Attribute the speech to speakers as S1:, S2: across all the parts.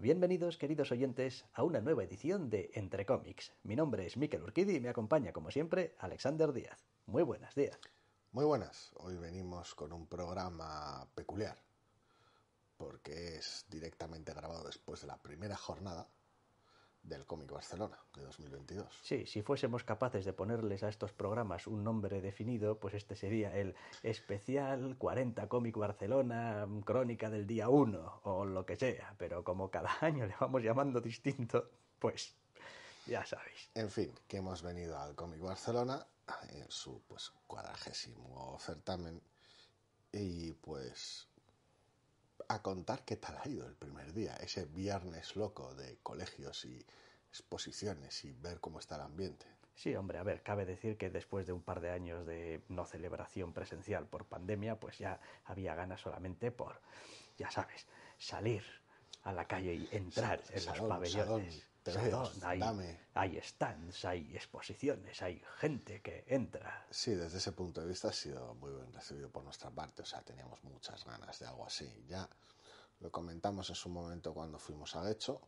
S1: Bienvenidos, queridos oyentes, a una nueva edición de Entre Cómics. Mi nombre es Miquel Urquidi y me acompaña, como siempre, Alexander Díaz. Muy buenas, días. Muy buenas.
S2: Hoy venimos con un programa peculiar, porque es directamente grabado después de la primera jornada
S1: del cómic Barcelona de 2022. Sí, si fuésemos capaces de ponerles a estos programas un nombre definido, pues este sería el especial 40 cómic Barcelona, mm, crónica del día 1 o lo que sea, pero como cada año le vamos llamando distinto, pues ya sabéis.
S2: En fin, que hemos venido al cómic Barcelona en eh, su pues cuadragésimo certamen y pues a contar qué tal ha ido el
S1: primer día, ese viernes loco de colegios y exposiciones y ver cómo está el ambiente. Sí, hombre, a ver, cabe decir que después de un par de años de no celebración presencial por pandemia, pues ya había ganas solamente por, ya sabes, salir a la calle y entrar en los pabellones. Pero hay, dame. hay stands, hay exposiciones, hay gente que entra. Sí, desde ese punto de vista ha sido muy
S2: bien recibido por nuestra parte, o sea, teníamos muchas ganas de algo así. Ya lo comentamos en su momento cuando fuimos a hecho.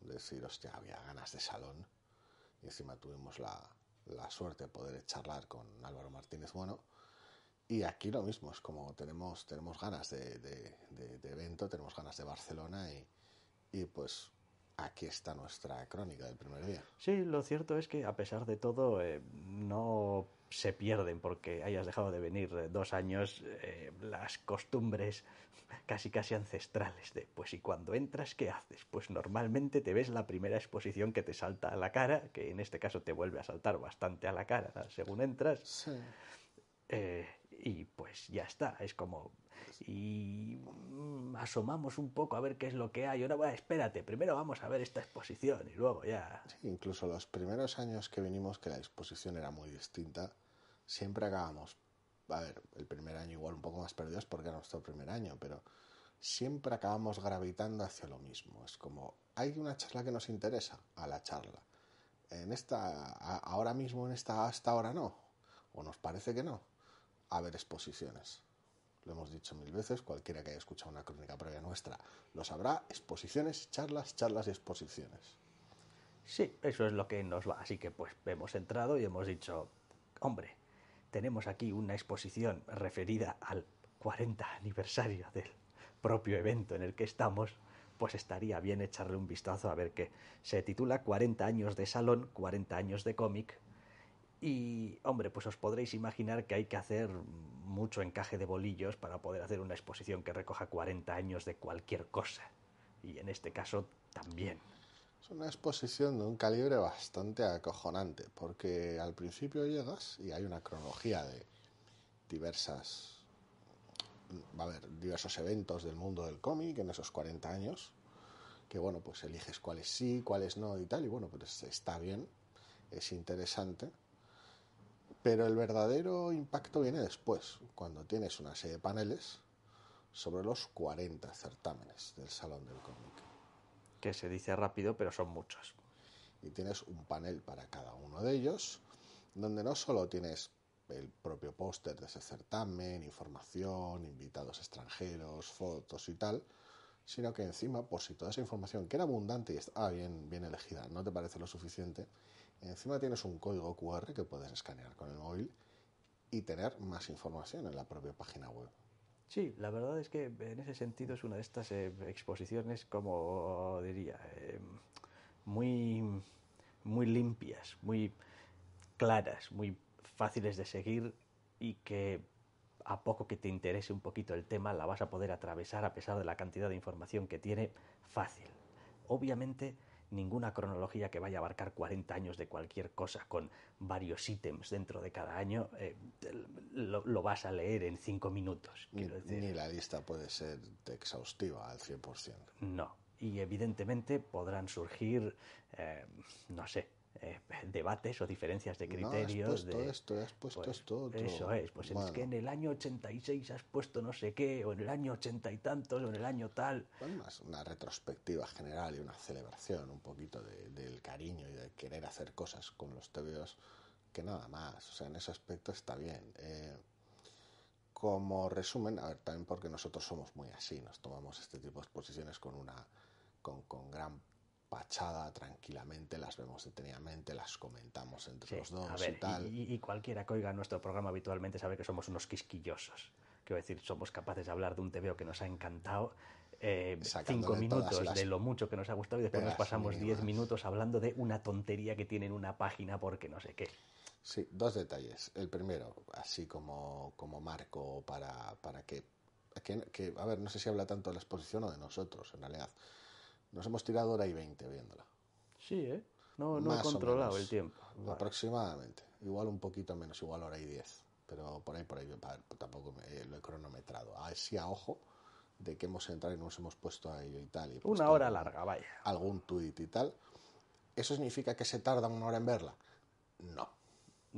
S2: decir, hostia, había ganas de salón, y encima tuvimos la, la suerte de poder charlar con Álvaro Martínez Bueno. Y aquí lo mismo, es como tenemos, tenemos ganas de, de evento, tenemos ganas de Barcelona y, y pues aquí está nuestra crónica del primer
S1: día. Sí, lo cierto es que a pesar de todo eh, no se pierden porque hayas dejado de venir eh, dos años eh, las costumbres casi casi ancestrales de pues y cuando entras qué haces pues normalmente te ves la primera exposición que te salta a la cara que en este caso te vuelve a saltar bastante a la cara según entras sí. y pues ya está es como y mm, asomamos un poco a ver qué es lo que hay. Ahora, bueno, espérate, primero vamos a ver esta exposición y luego ya. Sí, incluso los primeros
S2: años que vinimos, que la exposición era muy distinta, siempre acabamos, a ver, el primer año igual un poco más perdidos porque era nuestro primer año, pero siempre acabamos gravitando hacia lo mismo. Es como, hay una charla que nos interesa, a la charla. En esta, ahora mismo en esta, hasta ahora no. O nos parece que no. A ver exposiciones lo hemos dicho mil veces, cualquiera que haya escuchado una crónica previa nuestra lo sabrá,
S1: exposiciones, charlas, charlas y exposiciones. Sí, eso es lo que nos va. Así que pues hemos entrado y hemos dicho, hombre, tenemos aquí una exposición referida al 40 aniversario del propio evento en el que estamos, pues estaría bien echarle un vistazo a ver qué se titula 40 años de salón, 40 años de cómic, y, hombre, pues os podréis imaginar que hay que hacer mucho encaje de bolillos para poder hacer una exposición que recoja 40 años de cualquier cosa. Y en este caso también.
S2: Es una exposición de un calibre bastante acojonante, porque al principio llegas y hay una cronología de diversas. a diversos eventos del mundo del cómic en esos 40 años, que bueno, pues eliges cuáles sí, cuáles no y tal, y bueno, pues está bien, es interesante pero el verdadero impacto viene después, cuando tienes una serie de paneles sobre los 40 certámenes del Salón del Cómic. Que se dice rápido, pero son muchos. Y tienes un panel para cada uno de ellos, donde no solo tienes el propio póster de ese certamen, información, invitados extranjeros, fotos y tal, sino que encima, por si toda esa información, que era abundante y está bien, bien elegida, no te parece lo suficiente, Encima tienes un código QR que puedes escanear con el móvil y tener más información en la propia página web.
S1: Sí, la verdad es que en ese sentido es una de estas eh, exposiciones, como diría, eh, muy, muy limpias, muy claras, muy fáciles de seguir y que a poco que te interese un poquito el tema la vas a poder atravesar a pesar de la cantidad de información que tiene fácil. Obviamente ninguna cronología que vaya a abarcar 40 años de cualquier cosa con varios ítems dentro de cada año, eh, lo, vas a leer en 5 minutos. Ni, la lista puede ser exhaustiva al 100%. No, y evidentemente podrán surgir, eh, no sé, eh, debates o diferencias de criterios. No, has puesto esto, has puesto pues, esto. Eso es, pues es que en el año 86 has puesto no sé qué, o en el año ochenta y tantos, o en el año tal. más una
S2: retrospectiva general y una celebración un poquito del cariño y de querer hacer cosas con los tebeos que nada más. O sea, en ese aspecto está bien. Eh, como resumen, a ver, también porque nosotros somos muy así, nos tomamos este tipo de exposiciones con una con, con gran Pachada tranquilamente, las vemos detenidamente, las
S1: comentamos entre los dos y tal. Y, cualquiera que oiga nuestro programa habitualmente sabe que somos unos quisquillosos. Quiero decir, somos capaces de hablar de un TVO que nos ha encantado eh, cinco minutos de lo mucho que nos ha gustado y después nos pasamos diez minutos hablando de una tontería que tiene en una página porque no sé qué. Sí, dos detalles. El primero, así como, como marco
S2: para, para que, que, que, a ver, no sé si habla tanto de la exposición o de nosotros, en realidad. Nos hemos tirado hora y veinte viéndola.
S1: Sí, ¿eh? No, no he controlado el tiempo.
S2: Aproximadamente. Igual un poquito menos, igual hora y diez. Pero por ahí, por ahí, tampoco eh, lo he cronometrado. Así ah, a ojo de que hemos entrado y nos hemos puesto a ello y tal. una hora larga, vaya. Algún tuit y tal. ¿Eso significa que se tarda una hora en verla? No.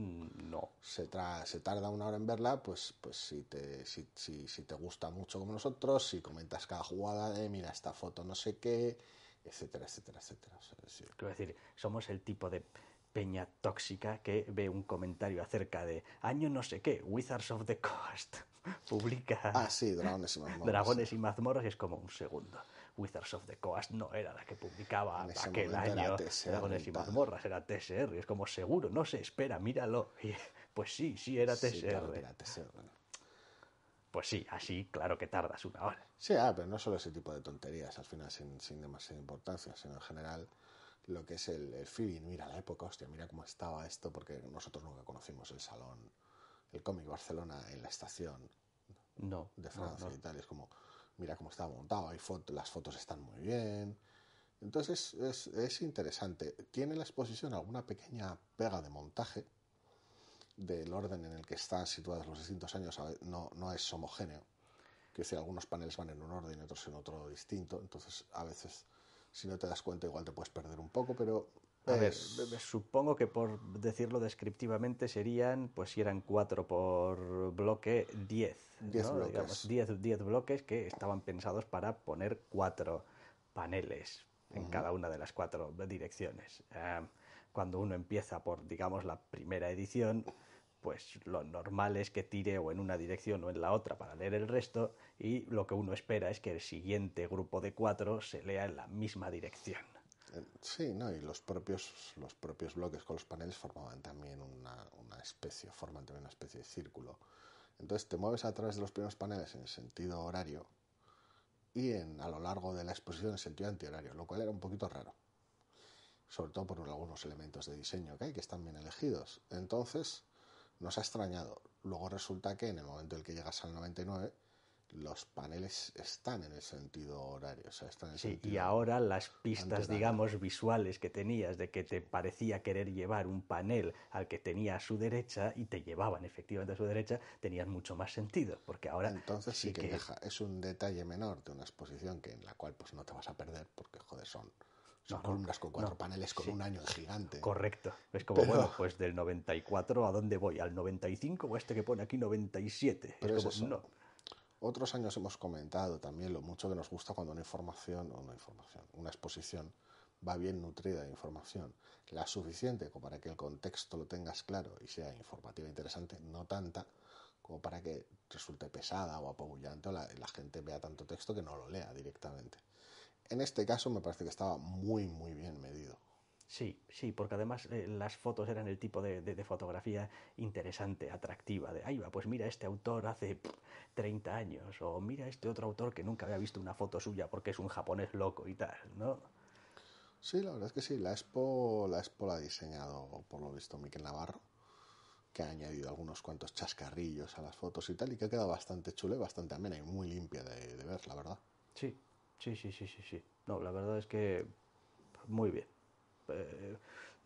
S2: Mm, no. Se, se tarda una hora en verla, pues, pues si, te, si, si, si te gusta mucho como nosotros, si comentas cada jugada de, mira, esta foto no
S1: sé qué, etcétera, etcétera, etcétera. Quiero decir, somos el tipo de peña tóxica que ve un comentario acerca de año no sé qué, Wizards of the Coast, publica ah, sí, Dragones y Mazmorras. Dragones y Mazmorras es como un segundo. Wizards of the Coast no era la que publicaba aquel año TSR, Dragones y Mazmorras, era TSR, es como seguro, no se espera, míralo. pues sí, sí era TSR. era TSR. Pues sí, así claro que tardas una hora. Sí, ah, pero no solo ese tipo de tonterías, al final
S2: sin, sin demasiada importancia, sino en general lo que es el, feeling. Mira la época, hostia, mira cómo estaba esto, porque nosotros nunca conocimos el salón, el cómic Barcelona en la estación no, de Francia y tal. Es como, mira cómo estaba montado, hay foto, las fotos están muy bien. Entonces es, es, interesante. Tiene la exposición alguna pequeña pega de montaje del orden en el que están situados los distintos años, no, no es homogéneo. Que si algunos paneles van en un orden y otros en otro distinto, entonces a veces si no te das cuenta igual
S1: te puedes perder un poco, pero... A eh, supongo que por decirlo descriptivamente serían, pues si eran cuatro por bloque, diez. Diez bloques. diez, bloques que estaban pensados para poner cuatro paneles en cada una de las cuatro direcciones. Ah, cuando uno empieza por, digamos, la primera edición, pues lo normal es que tire o en una dirección o en la otra para leer el resto y lo que uno espera es que el siguiente grupo de cuatro se lea en la misma dirección. Eh, sí, no, y los propios, los propios bloques con los
S2: paneles formaban también una, especie, forman también una especie de círculo. Entonces te mueves a través de los primeros paneles en sentido horario y a lo largo de la exposición en sentido antihorario, lo cual era un poquito raro. Sobre todo por algunos elementos de diseño que hay que están bien elegidos. Entonces, nos ha extrañado. Luego resulta que en el momento en el que llegas al 99, los paneles están en el sentido horario. sí, y
S1: ahora las pistas, digamos, visuales que tenías de que te parecía querer llevar un panel al que tenía a su derecha y te llevaban efectivamente a su derecha, tenían mucho más sentido. Porque ahora. Entonces sí, que, deja. Es un detalle menor de una exposición que en la cual pues no te vas a perder, porque joder, son son columnas con cuatro paneles con un año gigante. Correcto. Es como, bueno, pues del 94, ¿a dónde voy? ¿Al 95 o este que pone aquí 97? Pero es no. Otros años hemos comentado también lo mucho que nos gusta cuando una información, o una
S2: información, una exposición va bien nutrida de información, la suficiente como para que el contexto lo tengas claro y sea informativa e interesante, no tanta como para que resulte pesada o apabullante o la gente vea tanto texto que no lo lea directamente en este caso me parece que estaba muy, muy
S1: bien medido. Sí, sí, porque además eh, las fotos eran el tipo de, fotografía interesante, atractiva, de, ahí va, pues mira, este autor hace 30 años, o mira este otro autor que nunca había visto una foto suya porque es un japonés loco y tal,
S2: ¿no? Sí, la verdad es que sí, la Expo la, ha diseñado, por lo visto, Miquel Navarro, que ha añadido algunos cuantos chascarrillos a las fotos y tal, y que ha quedado bastante chule, bastante amena y muy limpia de, de ver, la verdad. Sí, Sí, sí, sí, sí, sí.
S1: No, la verdad es que muy bien. Eh,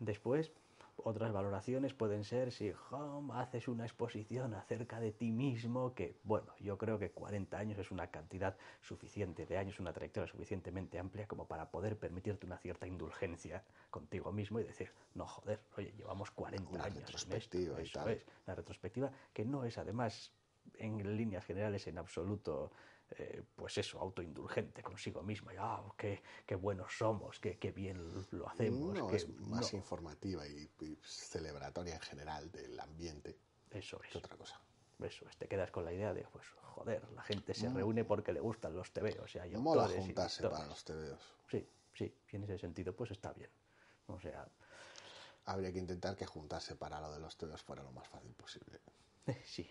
S1: después, otras valoraciones pueden ser si home, haces una exposición acerca de ti mismo, que bueno, yo creo que 40 años es una cantidad suficiente de años, una trayectoria suficientemente amplia como para poder permitirte una cierta indulgencia contigo mismo y decir, no joder, oye, llevamos 40 años. esto, tal. la retrospectiva que no es además en líneas generales en absoluto eh, pues eso, autoindulgente consigo misma. Y, ah, qué, buenos somos, qué, bien lo hacemos. es más informativa y, celebratoria en general del ambiente. Eso es. otra cosa. Eso es, te quedas con la idea de, pues, joder, la gente se mm. reúne porque le gustan los tebeos. O sea, Mola para los tebeos. Sí, sí, en ese sentido, pues está bien. O sea. Habría que intentar
S2: que juntarse para lo de los tebeos fuera lo más fácil posible.
S1: Sí,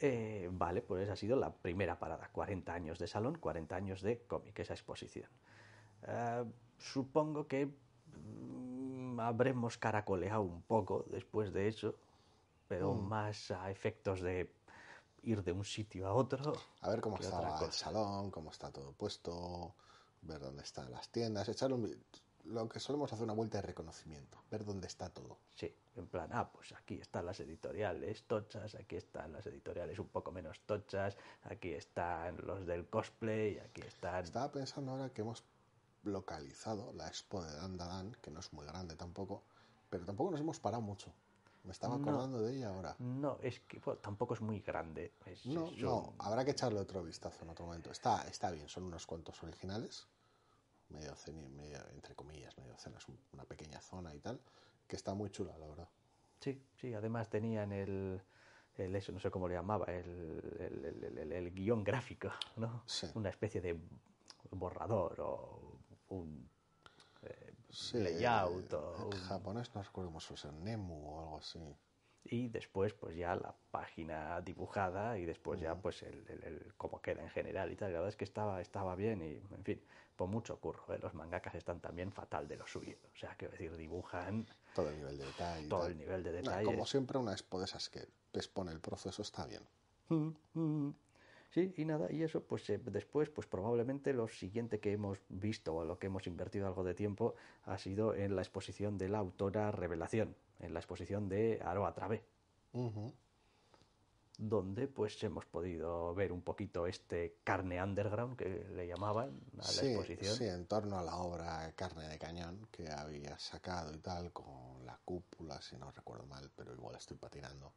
S1: eh, vale, pues esa ha sido la primera parada, 40 años de salón, 40 años de cómic, esa exposición. Eh, supongo que mm, habremos caracoleado un poco después de eso, pero mm. más a efectos de ir de un sitio a otro. A ver cómo está el salón, cómo está todo puesto, ver dónde
S2: están las tiendas, echar un lo que solemos hacer una vuelta de reconocimiento, ver dónde está todo.
S1: Sí, en plan, ah, pues aquí están las editoriales tochas, aquí están las editoriales un poco menos tochas, aquí están los del cosplay, aquí están... Estaba pensando ahora que hemos
S2: localizado la expo de dan que no es muy grande tampoco, pero tampoco nos hemos parado mucho. Me estaba acordando de ella ahora. No,
S1: es que tampoco es muy grande. no, no,
S2: habrá que echarle otro vistazo en otro momento. Está, está bien, son unos cuantos originales media entre comillas, media una pequeña zona y tal, que está muy chula, la
S1: verdad. Sí, sí, además tenían el, el eso, no sé cómo le llamaba, el, el, guión gráfico, ¿no? Una especie de borrador o un eh, sí, layout. Eh, japonés no recuerdo cómo se Nemu o algo así y después pues ya la página dibujada y después ya mm. pues el, el, el cómo queda en general y tal. La verdad es que estaba, estaba bien y en fin, por mucho curro. ¿eh? Los mangakas están también fatal de lo suyo. O sea, quiero decir, dibujan... Todo el nivel de detalle. Todo el nivel de detalle. como
S2: siempre una expo pues, de esas que expone el proceso está bien.
S1: Mm, mm. Sí, y nada, y eso, pues eh, después, pues probablemente lo siguiente que hemos visto o lo que hemos invertido algo de tiempo ha sido en la exposición de la autora Revelación, en la exposición de Aroa A Donde pues hemos podido ver un poquito este carne underground que le llamaban a la exposición. Sí, en
S2: torno a la obra Carne de Cañón que había sacado y tal, con la cúpula, si no recuerdo mal, pero igual estoy patinando.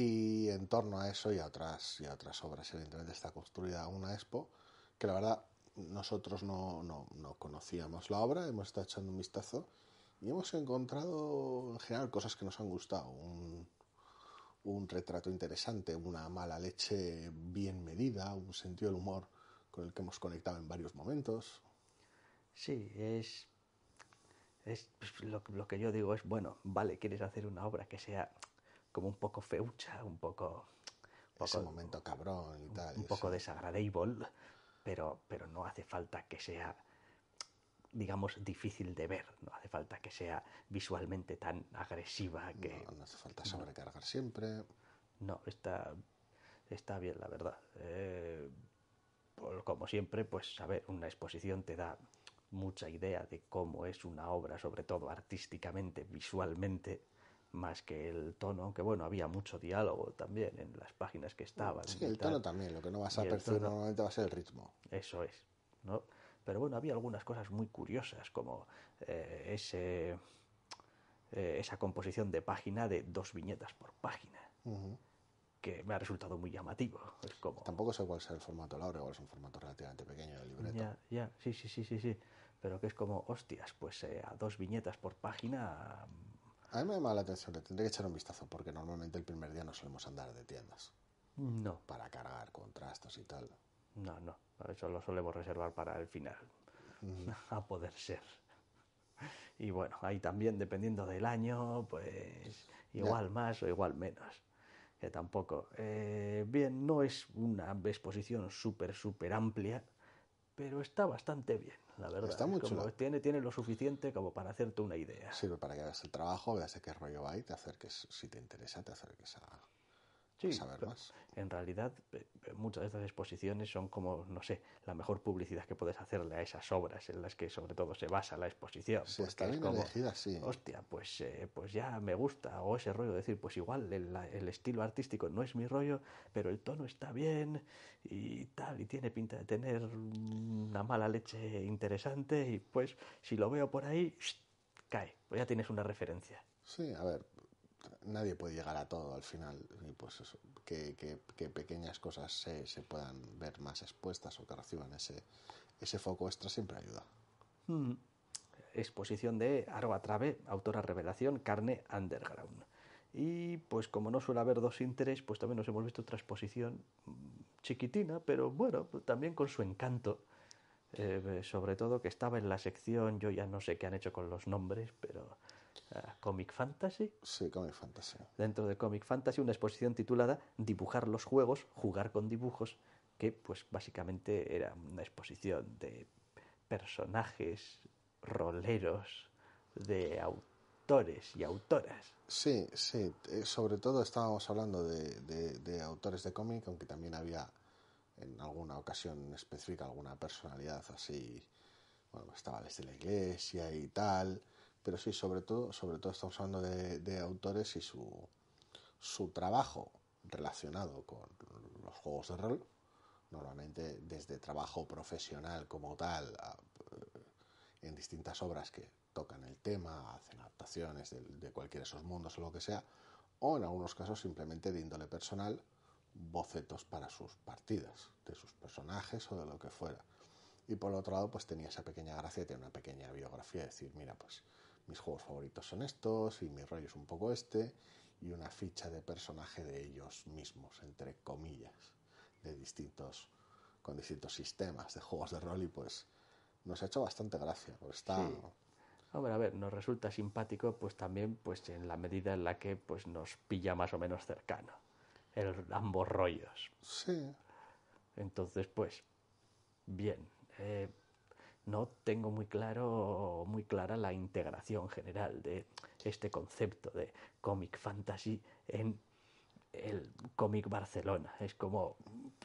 S2: Y en torno a eso y a otras, y a otras obras, evidentemente, está construida una expo, que la verdad nosotros no, conocíamos la obra, hemos estado echando un vistazo y hemos encontrado en general cosas que nos han gustado. Un, retrato interesante, una mala leche bien medida, un sentido del humor con el que hemos conectado en varios momentos.
S1: Sí, es, pues, lo, lo, que yo digo es, bueno, vale, quieres hacer una obra que sea como un poco feucha, un poco... Un momento cabrón y tal. Un poco desagradable, pero, pero no hace falta que sea digamos, difícil de ver. No hace falta que sea visualmente tan agresiva que... No, hace falta sobrecargar siempre. No, está, está bien, la verdad. Eh, como siempre, pues, a ver, una exposición te da mucha idea de cómo es una obra, sobre todo artísticamente, visualmente, más que el tono, aunque bueno, había mucho diálogo también en las páginas que estaban. Sí, el tono también, lo que no vas a percibir normalmente va a ser el ritmo. Eso es, ¿no? Pero bueno, había algunas cosas muy curiosas, como eh, ese, eh, esa composición de página de dos viñetas por página. que me ha resultado muy llamativo. Es como... Tampoco sé cuál es el formato, Laura, igual es un formato relativamente pequeño del libreto. Ya, ya, sí, sí, sí, sí, sí. Pero que es como, hostias, pues eh, a dos viñetas por página a mí me llama la atención, le tendré que echar un vistazo porque normalmente el primer día no solemos andar de tiendas. No. Para cargar contrastos y tal. No, no, eso lo solemos reservar para el final, a poder ser. Y bueno, ahí también dependiendo del año, pues igual más o igual menos. Que tampoco. Eh, bien, no es una exposición súper, súper amplia, pero está bastante bien, la verdad. Está tiene, tiene lo suficiente como para hacerte una idea. Sirve pues para que hagas el trabajo, veas de
S2: qué rollo va y te acerques, si te interesa, te acerques a,
S1: sí, En realidad, eh, eh, muchas de estas exposiciones son como, no sé, la mejor publicidad que puedes hacerle a esas obras en las que sobre todo se basa la exposición. Sí, está bien sí. Hostia, pues, eh, pues ya me gusta, o ese rollo de decir, pues igual el, estilo artístico no es mi rollo, pero el tono está bien y tal, y tiene pinta de tener una mala leche interesante, y pues si lo veo por ahí, cae, pues ya tienes una referencia.
S2: Sí, a ver, nadie puede llegar a todo al final y pues que, pequeñas cosas se, puedan ver más expuestas o que reciban ese, ese foco extra siempre
S1: ayuda. Hmm. Exposición de Arba Trave, autora revelación, carne underground. Y pues como no suele haber dos interés, pues también nos hemos visto otra exposición chiquitina, pero bueno, también con su encanto. Eh, sobre todo que estaba en la sección, yo ya no sé qué han hecho con los nombres, pero Ah, Comic Fantasy. Sí, Comic Fantasy. Dentro de Comic Fantasy, una exposición titulada Dibujar los juegos, jugar con dibujos, que pues básicamente era una exposición de personajes roleros, de autores y autoras.
S2: Sí, sí, eh, sobre todo estábamos hablando de, autores de cómic, aunque también había en alguna ocasión específica alguna personalidad así, bueno, estaba desde la iglesia y tal pero sí, sobre todo, sobre todo estamos hablando de, autores y su, trabajo relacionado con los juegos de rol, normalmente desde trabajo profesional como tal, eh, en distintas obras que tocan el tema, hacen adaptaciones de, cualquiera de esos mundos o lo que sea, o en algunos casos simplemente de índole personal, bocetos para sus partidas, de sus personajes o de lo que fuera. Y por otro lado, pues tenía esa pequeña gracia, tenía una pequeña biografía, decir, mira, pues mis juegos favoritos son estos y mi rollo es un poco este y una ficha de personaje de ellos mismos, entre comillas, de distintos, con distintos sistemas de juegos de rol y pues nos ha hecho bastante gracia, está...
S1: Hombre, a ver, nos resulta simpático pues también pues en la medida en la que pues nos pilla más o menos cercano el, ambos rollos. Sí. Entonces, pues, bien. Eh, no tengo muy claro, muy clara la integración general de este concepto de Comic fantasy en el cómic Barcelona. Es como,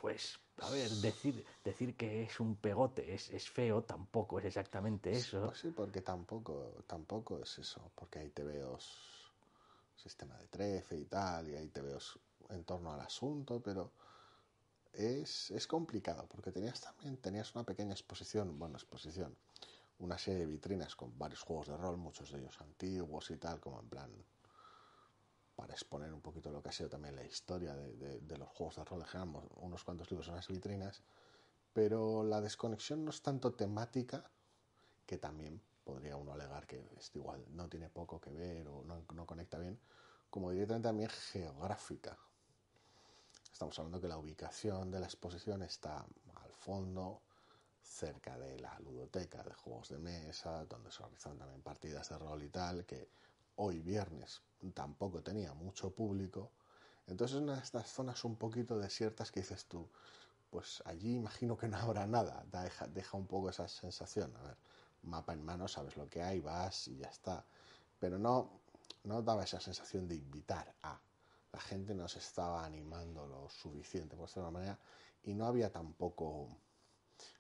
S1: pues, a ver, decir, decir que es un pegote, es, feo, tampoco es exactamente eso. Pues sí, porque tampoco, tampoco es eso, porque ahí te veo
S2: sistema de Trece y tal, y ahí te veo en torno al asunto, pero es, complicado porque tenías también tenías una pequeña exposición, bueno, exposición, una serie de vitrinas con varios juegos de rol, muchos de ellos antiguos y tal, como en plan para exponer un poquito lo que ha sido también la historia de, los juegos de rol dejamos unos cuantos libros en las vitrinas, pero la desconexión no es tanto temática, que también podría uno alegar que es igual, no tiene poco que ver o no conecta bien, como directamente también geográfica, Estamos hablando que la ubicación de la exposición está al fondo, cerca de la ludoteca de juegos de mesa, donde se organizan también partidas de rol y tal, que hoy viernes tampoco tenía mucho público. Entonces en de estas zonas un poquito desiertas que dices tú, pues allí imagino que no habrá nada, deja, un poco esa sensación. A ver, mapa en mano, sabes lo que hay, vas y ya está. Pero no, no daba esa sensación de invitar a la gente no se estaba animando lo suficiente, por decirlo de una manera, y no había tampoco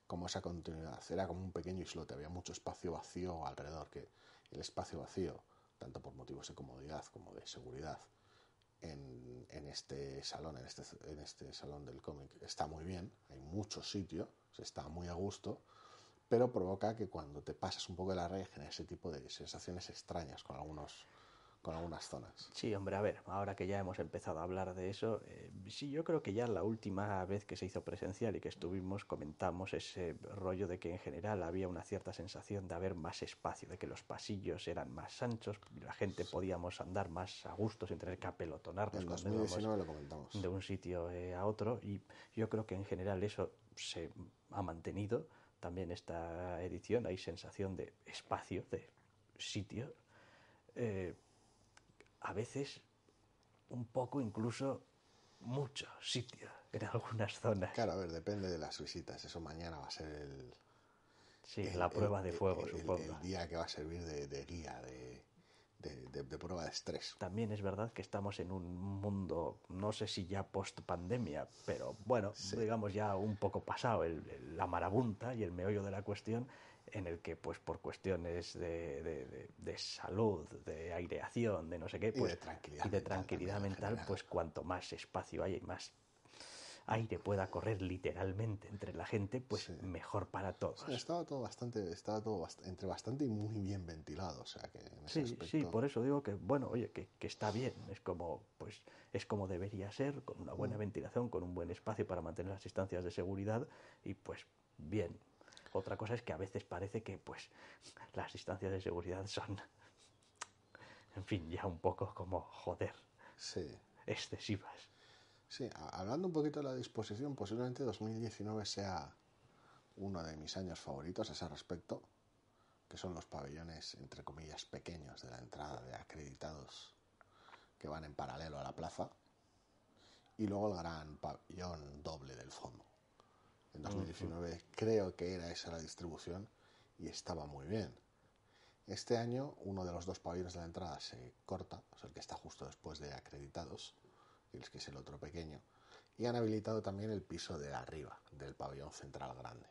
S2: como esa continuidad. Era como un pequeño islote, había mucho espacio vacío alrededor, que el espacio vacío, tanto por motivos de comodidad como de seguridad, en, este salón, este, en este, salón del cómic, está muy bien, hay mucho sitio, se está muy a gusto, pero provoca que
S1: cuando te pasas un poco de la red genera ese tipo de sensaciones extrañas con algunos con algunas zonas. Sí, hombre, a ver, ahora que ya hemos empezado a hablar de eso, eh, sí, yo creo que ya la última vez que se hizo presencial y que estuvimos comentamos ese rollo de que en general había una cierta sensación de haber más espacio, de que los pasillos eran más anchos, la gente podíamos andar más a gusto sin tener que apelotonarnos. De un sitio eh, a otro y yo creo que en general eso se ha mantenido también esta edición, hay sensación de espacio, de sitio. Eh, a veces un poco incluso mucho sitio en algunas zonas. Claro, a ver, depende de las visitas. Eso mañana va a ser el... Sí, la prueba de fuego, supongo. El, día que va a servir de, de guía, de, prueba de estrés. También es verdad que estamos en un mundo, no sé si ya post-pandemia, pero bueno, digamos ya un poco pasado la marabunta y el meollo de la cuestión en el que pues por cuestiones de, salud, de aireación, de no sé qué, pues y de pues, tranquilidad, mental, pues cuanto más espacio hay y más aire pueda correr literalmente entre la gente, pues mejor para todos. estaba todo bastante,
S2: estaba todo entre bastante y muy bien ventilado,
S1: sí, por eso digo que bueno, oye, que, está bien, es como, pues, es como debería ser, con una buena mm. ventilación, con un buen espacio para mantener las distancias de seguridad y pues bien, otra cosa es que a veces parece que pues las distancias de seguridad son, en fin, ya un poco como joder, excesivas. Sí, hablando un poquito de la
S2: disposición, posiblemente 2019 sea uno de mis años favoritos a ese respecto, que son los pabellones, entre comillas, pequeños de la entrada de acreditados que van en paralelo a la plaza, y luego el gran pabellón doble del fondo en 2019 creo que era esa la distribución y estaba muy bien. Este año uno de los dos pabellones de la entrada se corta, o el que está justo después de acreditados, que es el otro pequeño, y han habilitado también el piso de arriba del pabellón central grande.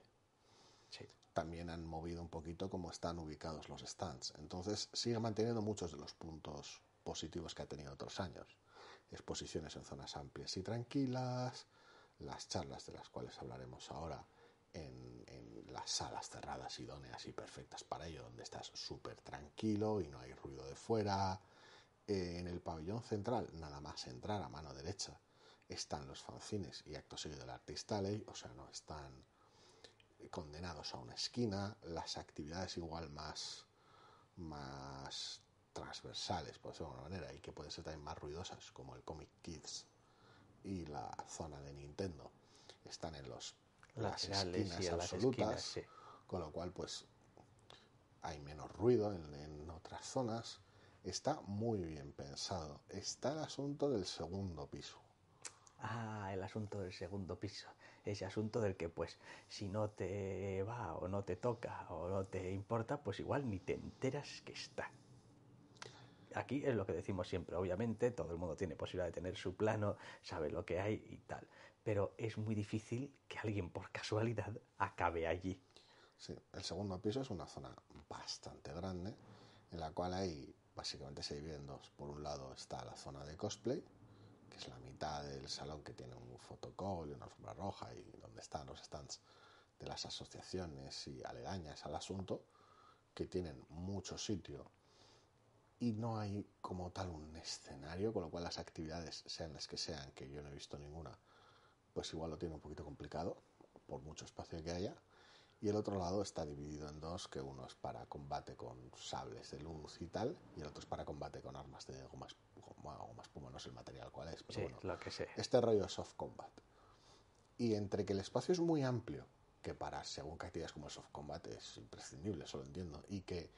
S2: También han movido un poquito cómo están ubicados los stands. Entonces sigue manteniendo muchos de los puntos positivos que ha tenido otros años. Exposiciones en zonas amplias y tranquilas, las charlas de las cuales hablaremos ahora en, las salas cerradas, idóneas y perfectas para ello, donde estás súper tranquilo y no hay ruido de fuera. Eh, en el pabellón central, nada más entrar a mano derecha, están los fanzines y acto seguido del artista ley, o sea, no están condenados a una esquina, las actividades igual más, más transversales, por decirlo de alguna manera, y que pueden ser también más ruidosas, como el Comic Kids y la zona de Nintendo. Están en los, las, esquinas absolutas, con lo cual pues hay menos ruido en, en otras zonas. Está muy bien
S1: pensado. Está el asunto del segundo piso. Ah, el asunto del segundo piso. Ese asunto del que, pues, si no te va o no te toca o no te importa, pues igual ni te enteras que está aquí es lo que decimos siempre, obviamente todo el mundo tiene posibilidad de tener su plano, sabe lo que hay y tal, pero es muy difícil que alguien por casualidad acabe allí. Sí, el segundo piso es
S2: una zona bastante grande en la cual hay, básicamente seis divide Por un lado está la zona de cosplay, que es la mitad del salón que tiene un fotocall y una alfombra roja y donde están los stands de las asociaciones y aledañas al asunto, que tienen mucho sitio y no hay como tal un escenario, con lo cual las actividades, sean las que sean, que yo no he visto ninguna, pues igual lo tiene un poquito complicado, por mucho espacio que haya. Y el otro lado está dividido en dos, que uno es para combate con sables de luz y tal, y el otro es para combate con armas de goma, goma, goma espuma, no sé el material cuál es, pero sí, bueno, lo que sé. este rollo es soft combat. Y entre que el espacio es muy amplio, que para según actividades como el soft combat es imprescindible, eso lo entiendo, y que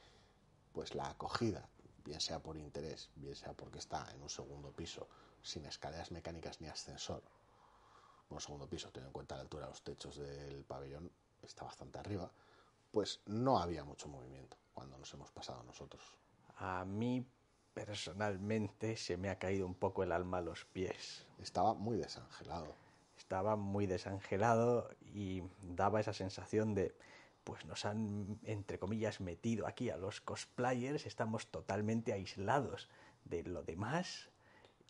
S2: pues la acogida bien sea por interés, bien sea porque está en un segundo piso, sin escaleras mecánicas ni ascensor. Un segundo piso, teniendo en cuenta la altura de los techos del pabellón, está bastante arriba, pues no había mucho movimiento cuando nos hemos pasado nosotros.
S1: A mí personalmente se me ha caído un poco el alma a los pies. Estaba muy desangelado. Estaba muy desangelado y daba esa sensación de pues nos han, entre comillas, metido aquí a los cosplayers, estamos totalmente aislados de lo demás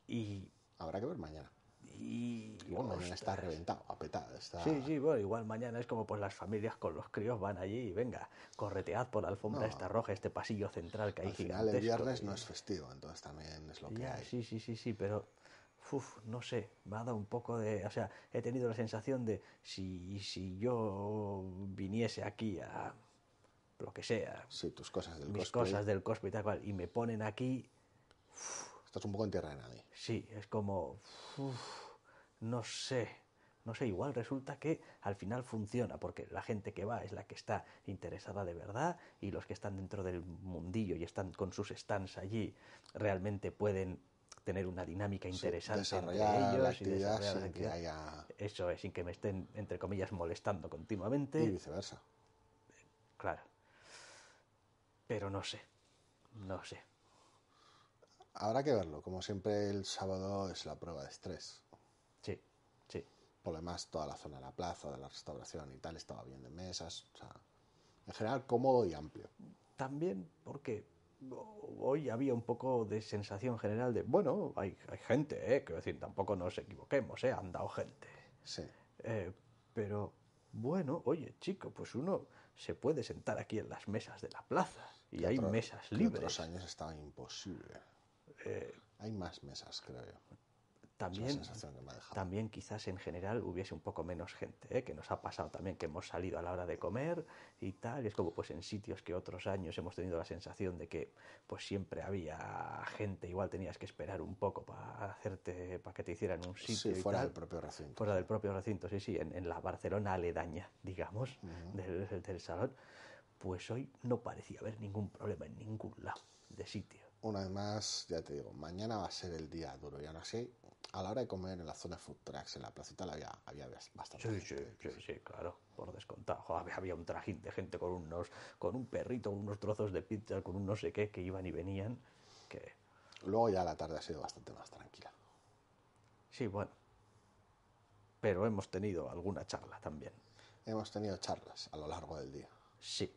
S1: y... Habrá que ver mañana. Y bueno está reventado,
S2: apetado. Sí,
S1: sí, bueno, igual mañana es como pues las familias con los críos van allí y venga, corretead por la alfombra esta roja, este pasillo central que hay Al El viernes no es festivo, entonces también es lo que hay. Sí, sí, sí, sí, pero uf, no sé, me ha dado un poco de... O sea, he tenido la sensación de si, si yo viniese aquí a lo que sea. Sí, tus cosas del mis cosas del cosplay y tal cual, y me ponen aquí... Estás un poco en tierra de nadie. Sí, es como... Uf, no sé no sé, igual resulta que al final funciona, porque la gente que va es la que está interesada de verdad y los que están dentro del mundillo y están con sus stands allí realmente pueden tener una dinámica interesante entre ellos y sin Que haya... Eso es, sin que me estén, entre comillas, molestando continuamente. Y viceversa. Claro. Pero no sé, no sé. Habrá que
S2: verlo. Como siempre, el sábado es la prueba de estrés. Sí, sí. Por lo demás, toda la zona de la plaza, de la restauración y tal, estaba bien de mesas. O sea, en general, cómodo
S1: y amplio. También porque hoy había un poco de sensación general de, bueno, hay, hay gente, ¿eh? quiero decir, tampoco nos equivoquemos, ¿eh? han gente. Sí. Eh, pero, bueno, oye, chico, pues uno se puede sentar aquí en las mesas de la plaza y hay mesas libres. En otros años estaba imposible. Eh, hay más mesas, creo yo. También, también quizás en general hubiese un poco menos gente, ¿eh? que nos ha pasado también que hemos salido a la hora de comer y tal, y es como pues en sitios que otros años hemos tenido la sensación de que pues siempre había gente, igual tenías que esperar un poco para hacerte, para que te hicieran un sitio. fuera del propio recinto. Fuera del propio recinto, sí, sí, en, la Barcelona aledaña, digamos, del, salón, pues hoy no parecía haber ningún problema en ningún lado de sitio una vez más, ya te digo, mañana
S2: va a ser el día duro ya no así a la hora de comer en la zona food tracks, en la placita, la había, había
S1: bastante. gente. sí, sí, claro, por descontado. había un trajín de gente con unos, con un perrito, unos trozos de pizza, con un no sé qué que iban y venían. Que... Luego ya la tarde ha sido bastante más tranquila. Sí, bueno. Pero hemos tenido alguna charla también. Hemos tenido charlas a lo largo del día. Sí.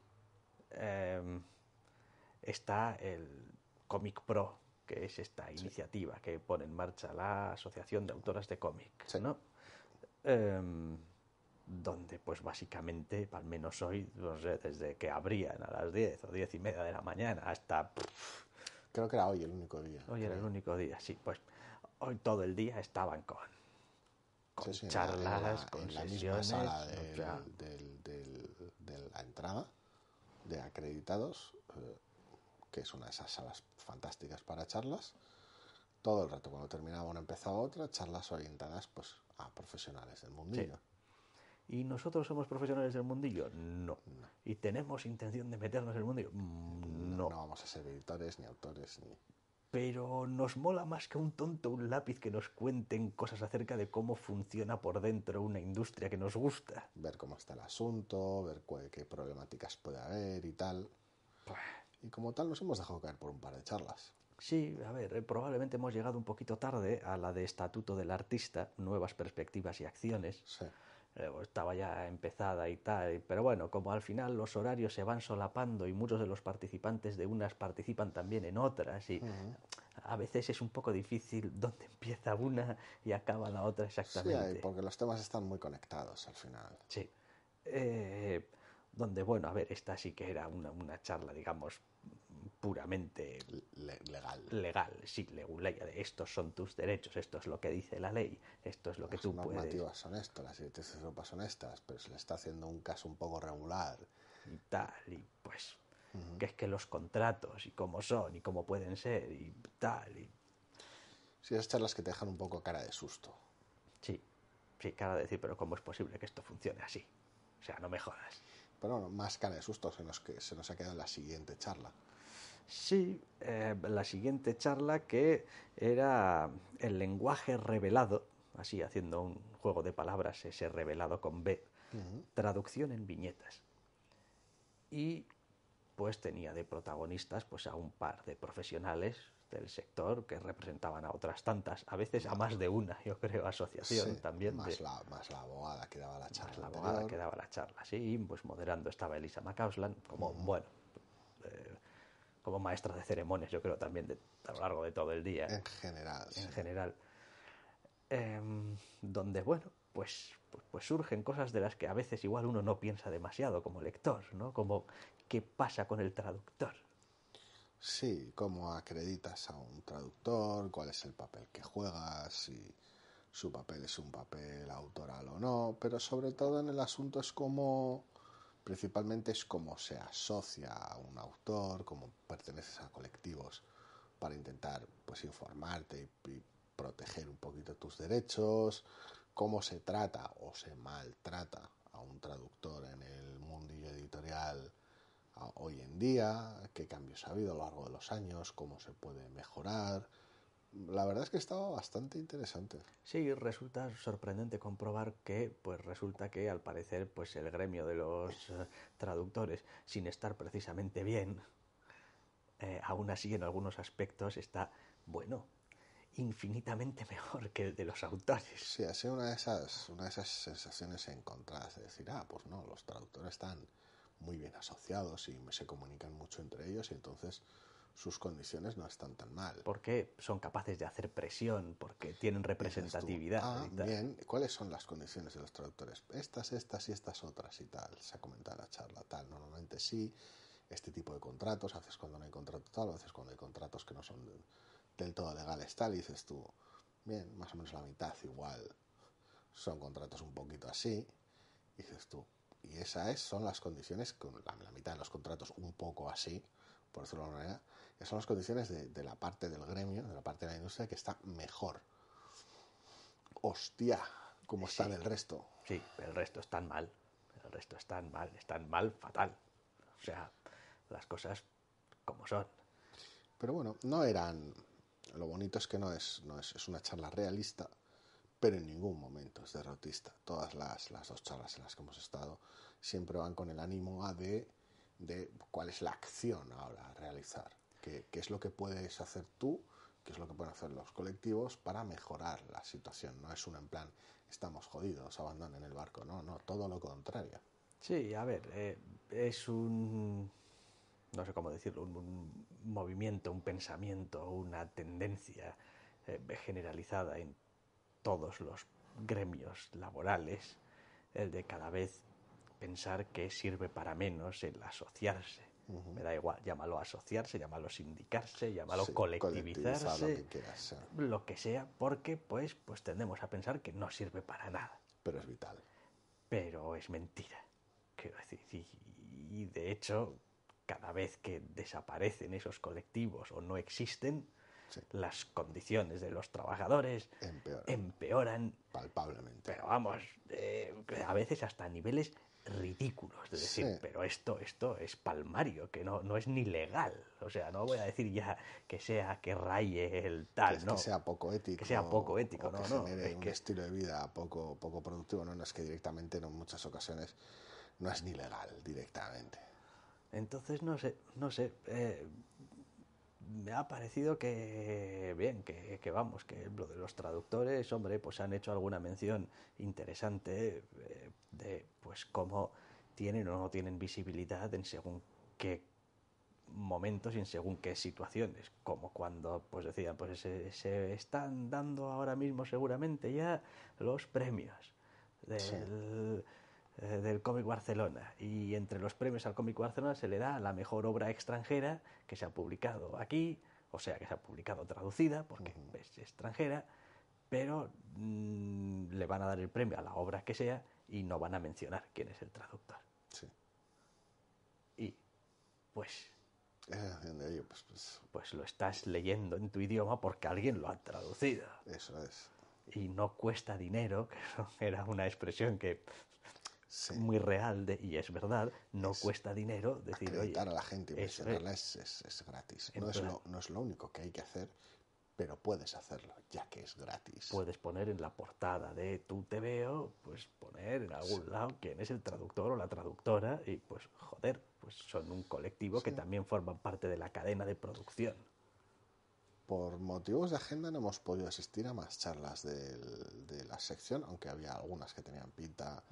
S1: Em, está el Comic Pro que es esta iniciativa que pone en marcha la Asociación de Autoras de Cómics, ¿no? Em, donde pues básicamente, al menos hoy, no sé, desde que abrían a las 10 o 10 y media de la mañana hasta... creo que era hoy el único día. Hoy era el único día, sí, pues hoy todo el día estaban con, charlas, con sesiones, de la entrada de
S2: acreditados. Eh, que es una de esas salas fantásticas para charlas. Todo el rato, cuando terminaba una empezaba otra, charlas orientadas pues a profesionales del mundillo.
S1: ¿Y nosotros somos profesionales del mundillo? No. ¿Y tenemos intención de meternos en el mundillo? No. no. vamos a ser editores, ni autores, ni... Pero nos mola más que un tonto un lápiz que nos cuenten cosas acerca de cómo funciona por dentro una industria que nos gusta. Ver
S2: cómo está el asunto, ver qué, qué problemáticas puede haber y tal. Pues y como tal nos hemos dejado caer por un par
S1: de charlas. Sí, a ver, eh, probablemente hemos llegado un poquito tarde a la de Estatuto del Artista, Nuevas Perspectivas y Acciones. Sí. Eh, pues estaba ya empezada y tal, pero bueno, como al final los horarios se van solapando y muchos de los participantes de unas participan también en otras, y a veces es un poco difícil dónde empieza una y acaba la otra exactamente. Sí, porque los temas están muy conectados al final. Sí. Eh, donde, bueno, a ver, esta sí que era una, charla, digamos, puramente legal. Legal, sí, legal. de estos son tus derechos, esto es lo que dice la ley, esto es lo que tú puedes. Las normativas son estas, las directrices son estas, pero se le está haciendo un caso un poco regular. Y tal, y pues, que es que los contratos y cómo son y cómo pueden ser y tal. Y... Sí, esas charlas que te dejan un poco cara de susto. Sí, sí, cara de decir, pero
S2: ¿cómo es posible que esto funcione así? O sea, no me jodas. Pero bueno, más cara de susto se nos, se nos
S1: ha quedado la siguiente charla. Sí, eh, la siguiente charla que era el lenguaje revelado, así haciendo un juego de palabras, ese revelado con B, traducción en viñetas. Y pues tenía de protagonistas pues a un par de profesionales del sector que representaban a otras tantas, a veces a más de una, yo creo, asociación también. Más, la,
S2: abogada que daba la charla. Más la abogada que
S1: daba la charla, sí, pues moderando estaba Elisa macauslan como, bueno, eh, como maestra de ceremonias, yo creo también a lo largo de todo el día. En general. En general. Em, donde, bueno, pues, pues, pues, surgen cosas de las que a veces igual uno no piensa demasiado como lector, ¿no? Como qué pasa con el traductor,
S2: Sí, cómo acreditas a un traductor, cuál es el papel que juegas, si su papel es un papel autoral o no, pero sobre todo en el asunto es cómo, principalmente es cómo se asocia a un autor, cómo perteneces a colectivos para intentar pues informarte y, proteger un poquito tus derechos, cómo se trata o se maltrata a un traductor en el mundillo editorial hoy en día, qué cambios ha habido a lo largo de los años, cómo se puede mejorar. La verdad es que estaba bastante interesante.
S1: Sí, resulta sorprendente comprobar que, pues resulta que al parecer, pues el gremio de los eh, traductores, sin estar precisamente bien, eh, aún así en algunos aspectos está, bueno, infinitamente mejor que el de los autores. Sí, ha sido una de esas, una de esas
S2: sensaciones encontradas, de decir, ah, pues no, los traductores están muy bien asociados y se comunican mucho entre ellos y entonces sus condiciones no están tan mal. Porque son capaces de hacer presión, porque tienen representatividad. ah, bien, ¿cuáles son las condiciones de los traductores? Estas, estas y estas otras y tal. Se ha comentado en la charla, tal. Normalmente sí, este tipo de contratos, haces cuando no hay contrato tal, a veces cuando hay contratos que no son del todo legales tal, y dices tú, bien, más o menos la mitad igual. Son contratos un poquito así, y dices tú, y esas son las condiciones, con la, mitad de los contratos, un poco así, por decirlo de esas son las condiciones de, la parte del gremio, de la parte de la
S1: industria que está mejor. Hostia, ¿Cómo está el resto. Sí, el resto están mal. El resto están mal, están mal, fatal. O sea, las cosas como son.
S2: Pero bueno, no eran. Lo bonito es que no es, no es, es una charla realista pero en ningún momento es derrotista. Todas las, las, dos charlas en las que hemos estado siempre van con el ánimo a de, de cuál es la acción ahora a realizar, qué, qué es lo que puedes hacer tú, qué es lo que pueden hacer los colectivos para mejorar la situación. No es un en plan, estamos jodidos, abandonen el
S1: barco, no, no, todo lo contrario. Sí, a ver, eh, es un, no sé cómo decirlo, un, movimiento, un pensamiento, una tendencia eh, generalizada en todos los gremios laborales, el de cada vez pensar que sirve para menos el asociarse. Me da igual, llámalo asociarse, llámalo sindicarse, llámalo colectivizarse, lo, que sea, porque pues, pues tendemos a pensar que no sirve para nada. Pero es vital. Pero es mentira. y de hecho, cada vez que desaparecen esos colectivos o no existen, las condiciones de los trabajadores empeoran, palpablemente. Pero vamos, eh, a veces hasta niveles ridículos de decir, pero esto, esto es palmario, que no, no es ni legal. O sea, no voy a decir ya que sea que raye el tal, que ¿no? Que sea poco ético. Que sea poco ético, no, que
S2: estilo de vida poco, poco productivo, no, es que
S1: directamente en muchas ocasiones no es ni legal directamente. Entonces, no sé, no sé. Eh, me ha parecido que, bien, que, vamos, que lo de los traductores, hombre, pues han hecho alguna mención interesante eh, de, pues, cómo tienen o no tienen visibilidad en según qué momentos y en según qué situaciones, como cuando pues decían, pues se, están dando ahora mismo seguramente ya los premios eh, del cómic Barcelona y entre los premios al cómic Barcelona se le da la mejor obra extranjera que se ha publicado aquí, o sea que se ha publicado traducida porque es extranjera, pero mm, le van a dar el premio a la obra que sea y no van a mencionar quién es el traductor. Sí. Y pues eh, pues, pues, pues, lo estás leyendo en tu idioma porque alguien lo ha traducido. Eso es. Y no cuesta dinero, que era una expresión que muy real de, y es verdad, no cuesta dinero decir. a la gente y es, es, gratis. No, es lo, no es lo único que hay que hacer, pero puedes hacerlo, ya que es gratis. Puedes poner en la portada de tu te veo, pues poner en algún lado quién es el traductor o la traductora y pues joder, pues son un colectivo que también forman parte de la cadena de producción. Por motivos de agenda
S2: no hemos podido asistir a más charlas de la sección, aunque había algunas que tenían pinta,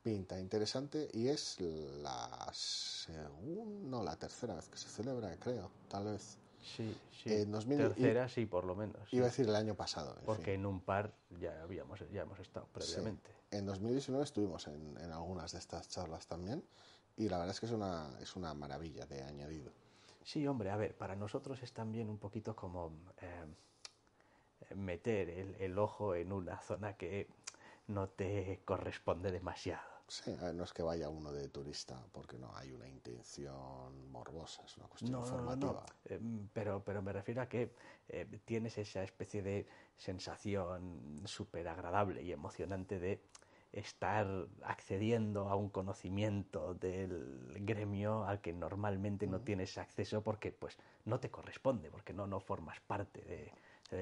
S2: pinta interesante. Y es la segunda, no, la tercera vez que se celebra, creo, tal vez. Sí, sí. En tercera,
S1: sí, por lo menos. Iba a decir el año pasado. porque en un par ya, habíamos, ya hemos estado previamente. En 2019
S2: estuvimos en, en, algunas de estas charlas también. Y la verdad es que es una, es una maravilla de
S1: añadido. Sí, hombre, a ver, para nosotros es también un poquito como eh, eh, meter el, ojo en una zona que no te corresponde demasiado.
S2: Sí, no es que vaya uno de turista, porque no hay una intención
S1: morbosa, es una cuestión no, formativa. No, no. Eh, pero, pero me refiero a que tienes esa especie de sensación súper agradable y emocionante de estar accediendo a un conocimiento del gremio al que normalmente no tienes acceso porque pues no te corresponde, porque no, no formas parte de,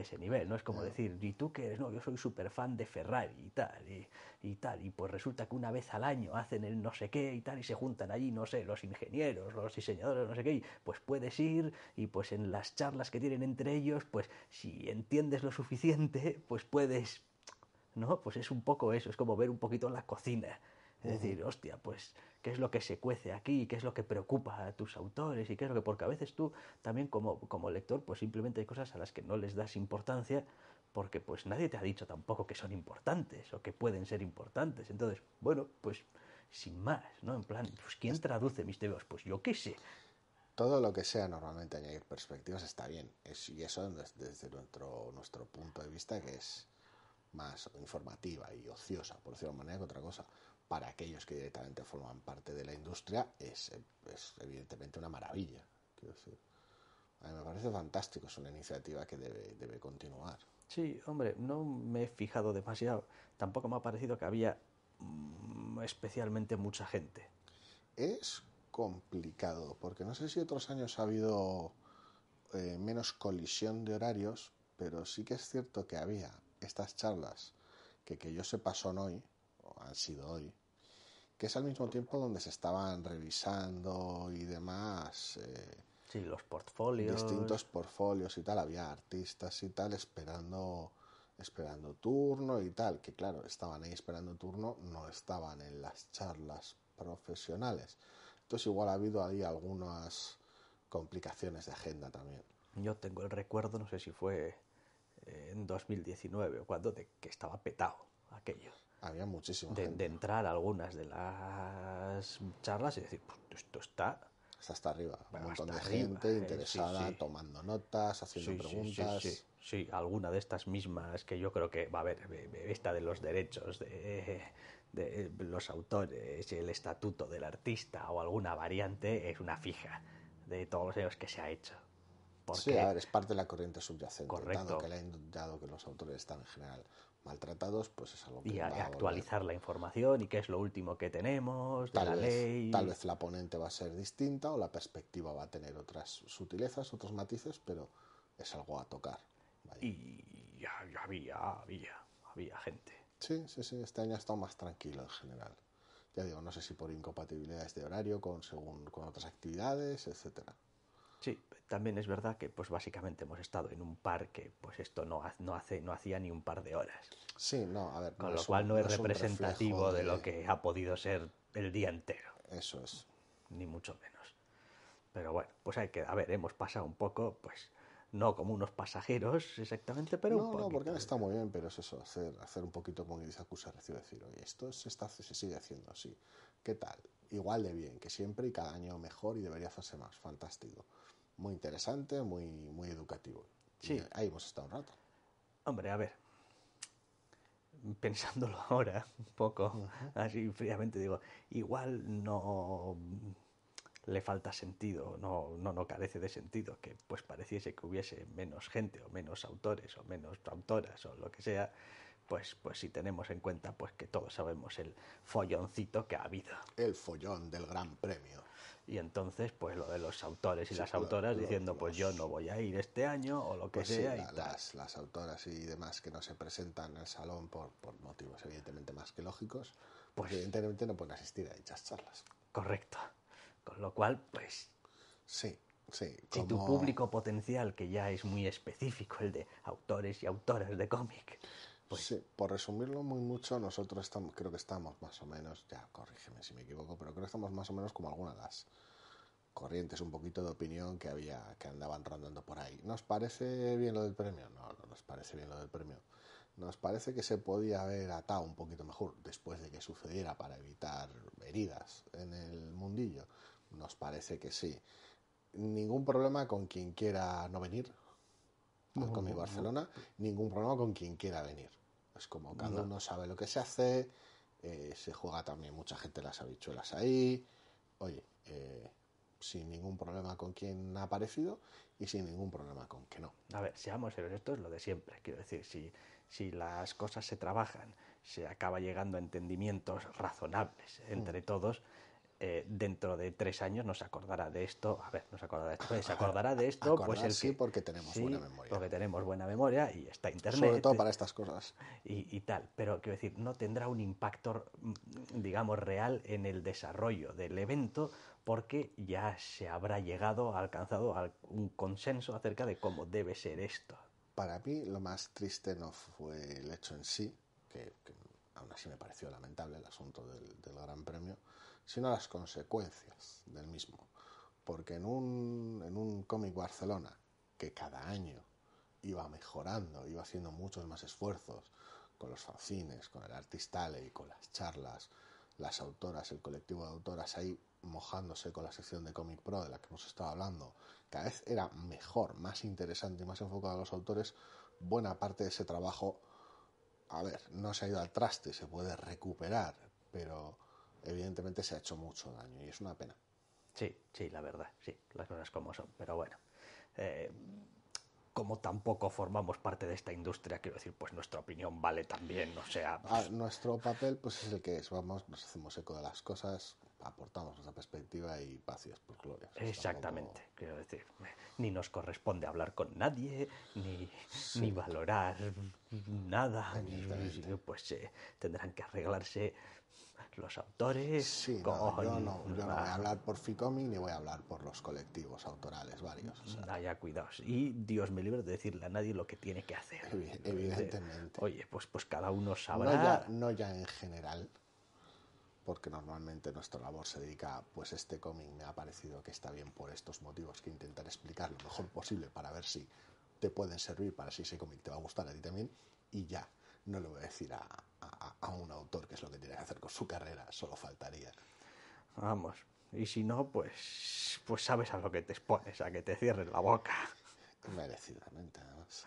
S1: ese nivel, ¿no? Es como decir, ¿y tú qué eres? No, yo soy súper fan de Ferrari y tal, y, y, tal, y pues resulta que una vez al año hacen el no sé qué y tal, y se juntan allí, no sé, los ingenieros, los diseñadores, no sé qué, y pues puedes ir, y pues en las charlas que tienen entre ellos, pues si entiendes lo suficiente, pues puedes ¿no? Pues es un poco eso, es como ver un poquito la cocina. Es decir, hostia, pues, ¿qué es lo que se cuece aquí? ¿Qué es lo que preocupa a tus autores? ¿Y qué es lo que...? Porque a veces tú también como, lector, pues simplemente hay cosas a las que no les das importancia porque pues nadie te ha dicho tampoco que son importantes o que pueden ser importantes. Entonces, bueno, pues sin más, ¿no? En plan, pues ¿quién traduce mis tebeos? Pues yo qué sé.
S2: Todo lo que sea normalmente añadir perspectivas está bien. y eso desde nuestro, nuestro punto de vista que es más informativa y ociosa, por decirlo de manera, que otra cosa, para aquellos que directamente forman parte de la industria, es, evidentemente una maravilla. Quiero decir. me parece fantástico, es una iniciativa que debe,
S1: continuar. Sí, hombre, no me he fijado demasiado. Tampoco me ha parecido que había mm, especialmente mucha gente. Es complicado, porque no sé
S2: si otros años ha habido eh, menos colisión de horarios, pero sí que es cierto que había estas charlas que, que yo sepa son hoy, o han sido hoy, que es al mismo tiempo donde se estaban revisando y demás. Eh, sí, los portfolios. Distintos portfolios y tal. Había artistas y tal esperando, esperando turno y tal. Que claro, estaban ahí esperando turno, no estaban en las charlas profesionales. Entonces igual ha habido ahí algunas
S1: complicaciones de agenda también. Yo tengo el recuerdo, no sé si fue en 2019 cuando, de que estaba petado aquello. Había muchísimo. De, entrar a algunas de las charlas y decir, pues esto está... hasta arriba. un montón de gente eh, interesada,
S2: tomando notas, haciendo preguntas.
S1: Sí, alguna de estas mismas que yo creo que va a haber, eh, eh, esta de los derechos de, los autores, el estatuto del artista o alguna variante, es una fija de todos los que se ha hecho. Sí, a ver, es parte de la corriente subyacente. Dado que,
S2: dado que los autores están en general maltratados, pues es algo que. Y a, actualizar la información
S1: y qué es lo último que tenemos, de la ley. Tal vez la ponente va a ser distinta o la perspectiva
S2: va a tener otras sutilezas, otros matices, pero es algo a tocar. Y
S1: había, había, había gente.
S2: Sí, sí, sí, este año ha estado más tranquilo en
S1: general. Ya digo, no sé si por incompatibilidades de horario con según con otras actividades, etcétera. Sí, también es verdad que pues básicamente hemos estado en un par que pues esto no, hace, no hacía ni un par de horas. Sí, no, a ver. Con lo cual no es representativo de... lo que ha podido ser el día entero. Eso es. Ni mucho menos. Pero bueno, pues hay que, a ver, hemos pasado un poco, pues no como unos pasajeros exactamente, pero un poco. No, porque
S2: está muy bien, pero es eso, hacer, hacer un poquito como dice acusa decir, oye, esto se, está, se sigue haciendo así, ¿qué tal? Igual de bien, que siempre y cada año mejor y debería hacerse más, fantástico muy interesante, muy, muy educativo. Sí. ahí hemos estado un rato.
S1: Hombre, a ver, pensándolo ahora un poco, así fríamente digo, igual no le falta sentido, no, no, no carece de sentido, que pues pareciese que hubiese menos gente o menos autores o menos autoras o lo que sea, pues, pues si tenemos en cuenta pues que todos sabemos el folloncito que ha habido. El follón del Gran Premio. Y entonces, pues lo de los autores y las autoras diciendo, pues yo no voy a ir este año o lo que pues sea. y
S2: Las, autoras y demás que no se presentan al salón por, motivos evidentemente más que lógicos, pues,
S1: pues, evidentemente no pueden asistir a dichas charlas. Correcto. Con lo cual, pues... Sí, Sí, Si tu público potencial, que ya es muy específico, el de autores y
S2: autoras de cómic, pues por resumirlo muy mucho, nosotros estamos, creo que estamos más o menos, ya corrígeme si me equivoco, pero creo que estamos más o menos como algunas de las corrientes un poquito de opinión que había, que andaban rondando por ahí. ¿Nos parece bien lo del premio? No, no nos parece bien lo del premio. Nos parece que se podía haber atado un poquito mejor después de que sucediera para evitar heridas en el mundillo. Nos parece que sí. Ningún problema con quien quiera no venir,
S1: con mi Barcelona,
S2: ningún problema con quien quiera venir. ...es como cada uno sabe lo que se hace, eh, se juega también mucha gente las habichuelas ahí. Oye, eh, sin ningún problema
S1: con quien ha aparecido y sin ningún problema con que no. A ver, seamos serios, esto es lo de siempre. Quiero decir, si, las cosas se trabajan, se acaba llegando a entendimientos razonables entre mm. todos, eh, dentro de tres años nos acordará de esto, a ver, nos acordará de esto, se acordará de esto, pues sí, porque tenemos buena memoria. Porque tenemos buena memoria y está internet. Sobre todo para estas cosas. Y, tal, pero quiero decir, no tendrá un impacto, mm, digamos, real en el desarrollo del evento porque ya se habrá llegado, alcanzado un consenso acerca de cómo debe ser esto. Para mí lo más
S2: triste no fue
S1: el hecho en sí, que, aún así me pareció lamentable el asunto
S2: del, del Gran Premio, sino las consecuencias del mismo. Porque en un, en cómic Barcelona, que cada año iba mejorando, iba haciendo muchos más esfuerzos con los fanzines, con el artista y con las charlas, las autoras, el colectivo de autoras ahí mojándose con la sección de cómic Pro de la que hemos estado hablando, cada vez era mejor, más interesante y más enfocado a los autores, buena parte de ese trabajo, a ver, no se ha ido al traste, se puede recuperar,
S1: pero evidentemente se ha hecho mucho daño y es una pena. Sí, sí, la verdad, sí, las cosas como son, pero bueno. Eh, como tampoco formamos parte de esta industria, quiero decir, pues nuestra opinión vale también, o sea... Ah,
S2: pues nuestro papel pues es el que es, vamos,
S1: nos hacemos eco de las cosas, aportamos nuestra perspectiva y vacías por gloria. Exactamente, quiero decir, ni nos corresponde hablar con nadie, ni, ni valorar nada, ni, pues eh, tendrán que arreglarse los autores. Sí, no, yo, no, voy a hablar por Ficomi ni voy a hablar por los colectivos autorales varios. O sea. Y Dios me libre de decirle a nadie lo que tiene que hacer. Evidentemente. Oye, pues, pues cada uno sabrá. No ya, en general,
S2: porque normalmente nuestra labor se dedica, pues este cómic me ha parecido que está bien por estos motivos que intentar explicar lo mejor posible para ver si te pueden servir para si ese cómic te va a gustar a ti también y ya, no le voy a decir a, a un autor, que es lo que tiene que hacer con su carrera,
S1: solo faltaría. Vamos, y si no, pues, pues sabes a lo que te expones, a que te cierres la boca. Merecidamente, además.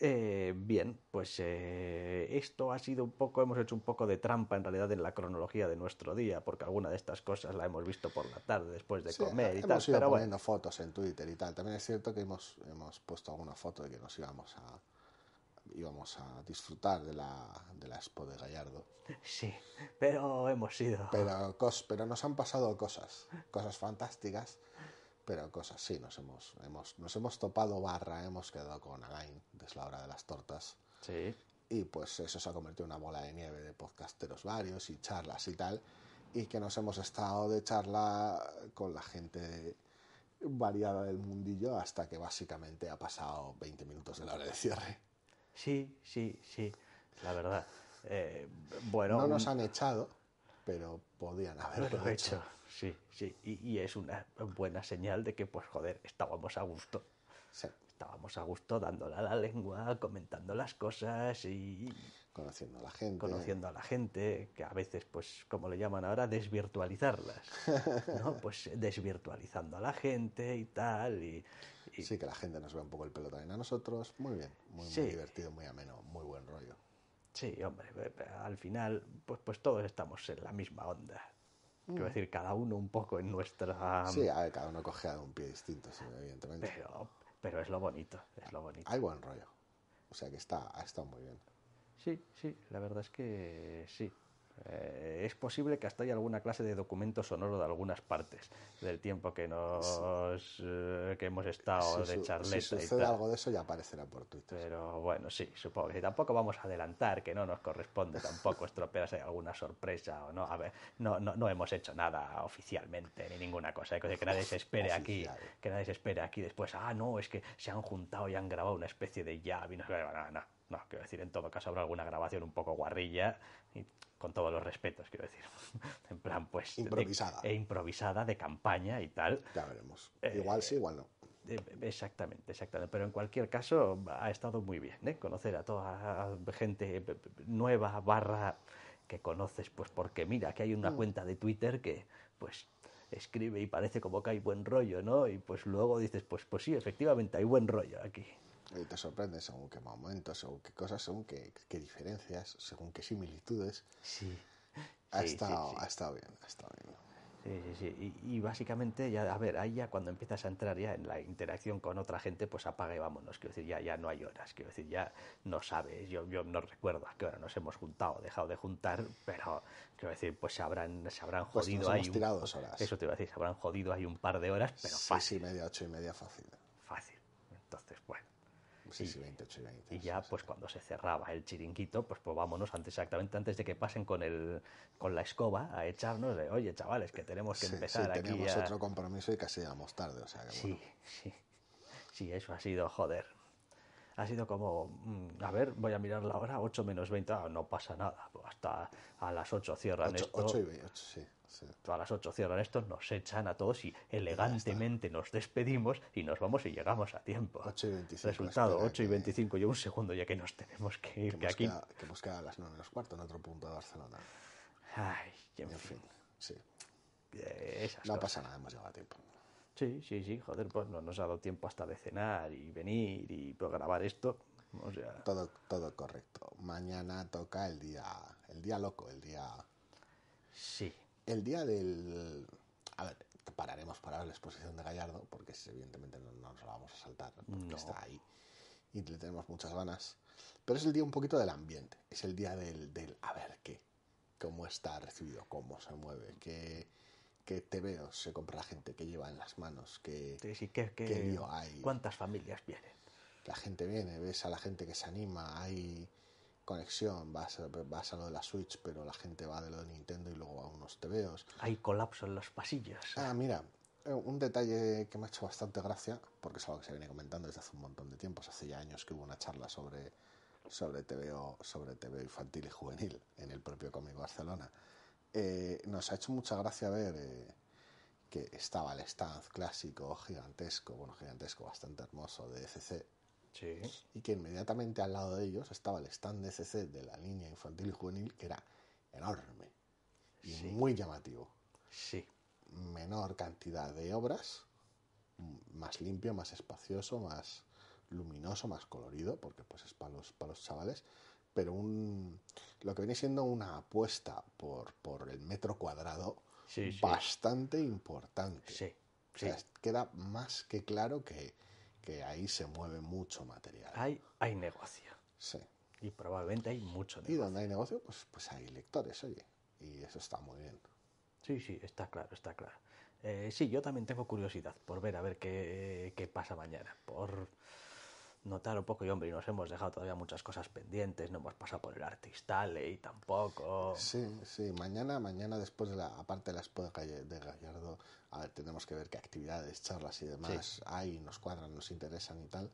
S1: Eh, bien, pues eh, esto ha sido un poco, hemos hecho un poco de trampa en realidad en la cronología de nuestro día, porque alguna de estas cosas la hemos visto por la tarde después de comer y tal. Hemos ido pero poniendo
S2: fotos en Twitter y tal. También es cierto que hemos, hemos puesto alguna foto de que nos íbamos a, íbamos a disfrutar de la, de la expo de Gallardo. Sí, pero hemos ido. Pero, cos, pero nos han pasado cosas, cosas fantásticas, pero cosas, sí, nos hemos, hemos, nos hemos topado barra, hemos quedado con Alain desde la hora de las tortas. Sí. Y pues eso se ha convertido en una bola de nieve de podcasteros varios y charlas y tal. Y que nos hemos estado de charla con la gente variada del mundillo hasta que básicamente ha pasado 20 minutos de la hora de cierre.
S1: Sí, sí, sí, la verdad. Eh, bueno, no nos han echado, pero podían haberlo hecho. Sí, sí, y, y, es una buena señal de que, pues joder, estábamos a gusto estábamos a gusto dándole a la lengua, comentando las cosas y... Conociendo a la gente. Conociendo a la gente, que a veces, pues, como le llaman ahora, desvirtualizarlas. ¿no? Pues eh, desvirtualizando a la gente y tal. Y, Sí, que la gente nos vea un poco el pelo también a nosotros. Muy bien, muy, divertido, muy ameno, muy buen rollo. Sí, hombre, eh, eh, al final, pues, pues todos estamos en la misma onda. Quiero mm. decir, cada uno un poco en nuestra. Sí, cada uno cogea de un pie distinto, sí, evidentemente. Pero, pero es lo bonito, es lo bonito. Hay buen rollo, o sea que está, estado muy bien. Sí, sí, la verdad es que sí. Eh, es posible que hasta haya alguna clase de documento sonoro de algunas partes del tiempo que nos eh, hemos estado de charleta. Si sucede algo
S2: de eso ya aparecerá por
S1: Twitter. Pero bueno, sí, supongo que Tampoco vamos a adelantar que no nos corresponde tampoco estropearse alguna sorpresa o no. A ver, no, no, hemos hecho nada oficialmente ni ninguna cosa. Que, nadie se espere aquí, que nadie se espere aquí después. Ah, no, es que se han juntado y han grabado una especie de llave. No, no, no no, quiero decir, en todo caso habrá alguna grabación un poco guarrilla, y con todos los respetos, quiero decir. en plan, pues. Improvisada. e improvisada, de campaña y tal. Ya veremos. Eh, igual sí, igual no. Eh, exactamente, exactamente. Pero en cualquier caso, ha estado muy bien, ¿eh? Conocer a toda gente nueva, barra, que conoces, pues porque mira, que hay una mm. cuenta de Twitter que, pues, escribe y parece como que hay buen rollo, ¿no? Y pues luego dices, pues, pues sí, efectivamente hay buen rollo aquí. Y te sorprende según qué momentos, según qué cosas, según qué, qué diferencias, según qué similitudes. Sí. Ha, estado, bien, ha estado bien. Sí, sí, sí. Y, básicamente, ya, a ver, ahí ya cuando empiezas a entrar ya en la interacción con otra gente, pues apaga y vámonos. Quiero decir, ya, ya no hay horas. Quiero decir, ya no sabes. Yo, yo no recuerdo a qué hora nos hemos juntado, dejado de juntar, pero quiero decir, pues se habrán, se habrán pues jodido un, Eso te iba a decir, se habrán jodido ahí un par de horas, pero fácil. media, ocho y media fácil y ya, pues cuando se cerraba el chiringuito, pues, pues vámonos antes, exactamente antes de que pasen con, el, con la escoba a echarnos de, oye, chavales, que tenemos que empezar aquí. otro
S2: compromiso y casi llegamos tarde, sí.
S1: Sí, eso ha sido, joder, ha sido como, mm, a ver, voy a mirar la hora, 8 menos 20, ah, no pasa nada, pues hasta a las 8 cierran 8, esto. 8 y 8, sí, sí. A las 8 cierran esto, nos echan a todos y elegantemente nos despedimos y nos vamos y llegamos a tiempo. 8 y 25. Resultado, 8 y 25 que... un segundo ya que nos tenemos que ir. Que, aquí...
S2: que nos a las 9 menos cuarto en otro punto de Barcelona. Ay, en,
S1: en fin. sí. Eh, no pasa nada, hemos llegado a tiempo. Sí, sí, sí, joder, pues no nos ha dado tiempo hasta de cenar y venir y pues, grabar esto. O sea... todo,
S2: todo correcto. Mañana toca el día, el día loco, el día... Sí. El día del... A ver, pararemos para la exposición de Gallardo, porque evidentemente no, nos la vamos a saltar, porque está ahí y le tenemos muchas ganas. Pero es el día un poquito del ambiente, es el día del, del a ver qué, cómo está recibido, cómo se mueve, qué que te veo se compra la gente, que lleva en las manos, que, hay. ¿Cuántas familias vienen? La gente viene, ves a la gente que se anima, hay conexión, vas, vas a lo de la Switch, pero la gente va de lo de Nintendo y luego a unos tebeos. Hay colapso en los pasillos. Ah, mira, eh, un detalle que me ha hecho bastante gracia, porque es algo que se viene comentando desde hace un montón de tiempo, hace ya años que hubo una charla sobre, sobre, TVO, sobre infantil y juvenil en el propio Cómic Barcelona. Eh, nos ha hecho mucha gracia ver eh, que estaba el stand clásico, gigantesco, bueno, gigantesco, bastante hermoso de ECC Y que inmediatamente al lado de ellos estaba el stand de CC e de la línea infantil y juvenil, que era enorme y muy llamativo. Sí. Menor cantidad de obras, más limpio, más espacioso, más luminoso, más colorido, porque pues es para los, para los chavales pero un, lo que viene siendo una apuesta por, el metro cuadrado bastante importante. Sí, o queda más que claro que, ahí se mueve mucho material. Hay, hay negocio. Sí.
S1: Y probablemente hay mucho negocio. Y donde hay negocio, pues, pues hay lectores, oye. Y eso está muy bien. Sí, sí, está claro, está claro. Eh, sí, yo también tengo curiosidad por ver a ver qué, qué pasa mañana. Por notar un poco y hombre, nos hemos dejado todavía muchas cosas pendientes, no hemos pasado por el artista, y tampoco.
S2: Sí, sí, mañana, mañana después de la aparte de la calle de Gallardo, a ver, tenemos que ver qué actividades, charlas y demás hay, nos cuadran, nos interesan y tal.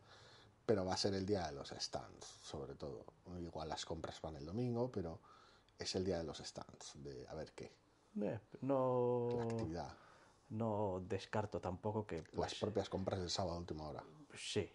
S2: Pero va a ser el día de los stands, sobre todo. Igual las compras van el domingo, pero es el día de los stands, de a ver qué.
S1: Eh, no. La actividad. No descarto tampoco que. las pues, propias compras del sábado última hora. Sí,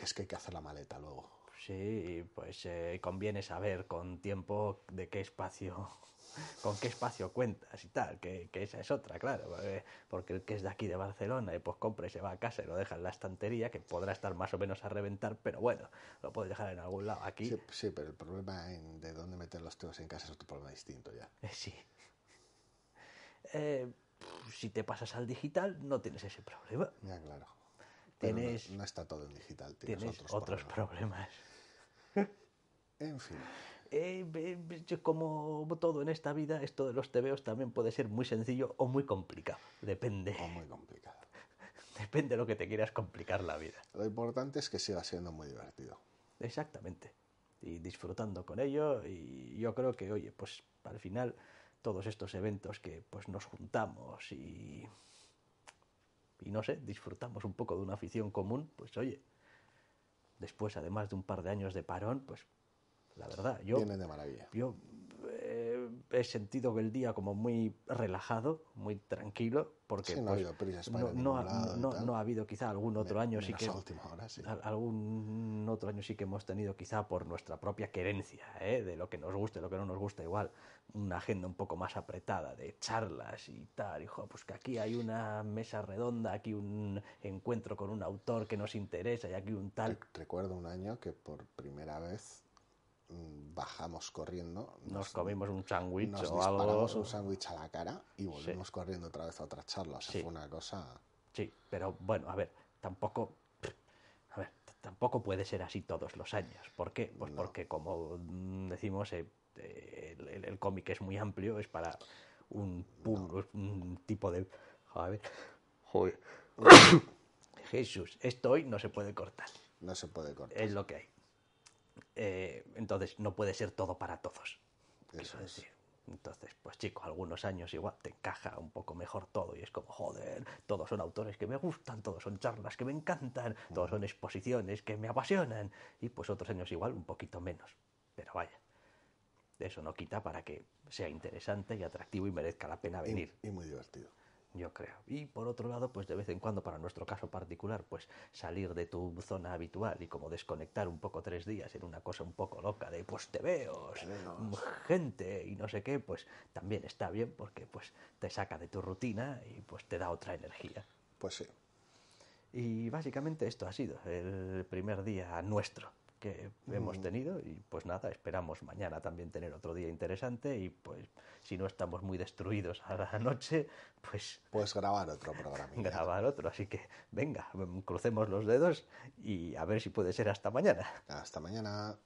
S1: que es que hay que hacer la maleta luego. Sí, pues eh, conviene saber con tiempo de qué espacio, con qué espacio cuentas y tal, que, esa es otra, claro, eh, porque, el que es de aquí de Barcelona y eh, pues compra y se va a casa y lo deja en la estantería, que podrá estar más o menos a reventar, pero bueno, lo puedes dejar en algún lado aquí. Sí, pero el problema de dónde meter los tíos en casa es otro problema distinto ya. Sí. si te pasas al digital no tienes ese problema. Ya, claro no, está todo en digital, tienes, otros, problemas. en fin. Eh, como todo en esta vida, esto de los tebeos también puede ser muy sencillo o muy complicado. Depende. O muy complicado. Depende de lo que te quieras complicar la vida. Lo importante es que siga siendo muy divertido. Exactamente. Y disfrutando con ello. Y yo creo que, oye, pues al final todos estos eventos que pues nos juntamos y y no sé, disfrutamos un poco de una afición común, pues oye, después además de un par de años de parón, pues la verdad, yo... Vienen de maravilla. Yo eh, he sentido que el día como muy relajado, muy tranquilo, porque no, ha habido habido quizá algún otro año sí que sí. algún otro año sí que hemos tenido quizá por nuestra propia querencia ¿eh? de lo que nos guste, lo que no nos gusta igual, una agenda un poco más apretada de charlas y tal, Y pues que aquí hay una mesa redonda, aquí un encuentro con un autor que nos interesa y aquí un tal. Recuerdo un año que por primera vez
S2: Mm, bajamos corriendo.
S1: Nos, comimos un sándwich o un sándwich a la cara y volvemos corriendo otra vez a otras charlas, O una cosa... Sí, pero bueno, a ver, tampoco... A ver, tampoco puede ser así todos los años. ¿Por qué? Pues porque, como mm, decimos, eh, eh, el, cómic es muy amplio, es para un, tipo de... Joder. Jesús, esto hoy no se puede cortar. No se puede cortar. Es lo que hay. Eh, entonces no puede ser todo para todos. Eso es. decir. Entonces, pues chico, algunos años igual te encaja un poco mejor todo y es como, joder, todos son autores que me gustan, todos son charlas que me encantan, todos son exposiciones que me apasionan y pues otros años igual un poquito menos. Pero vaya, eso no quita para que sea interesante y atractivo y merezca la pena venir. y muy divertido yo creo. Y por otro lado, pues de vez en cuando, para nuestro caso particular, pues salir de tu zona habitual y como desconectar un poco tres días en una cosa un poco loca de pues te veo, mm, gente y no sé qué, pues también está bien porque pues te saca de tu rutina y pues te da otra energía. Pues sí. Y básicamente esto ha sido el primer día nuestro que hemos mm. tenido y pues nada, esperamos mañana también tener otro día interesante y pues si no estamos muy destruidos a la noche, pues... Pues grabar otro programa. Grabar otro, así que venga, mm, crucemos los dedos y a ver si puede ser hasta mañana. Hasta mañana.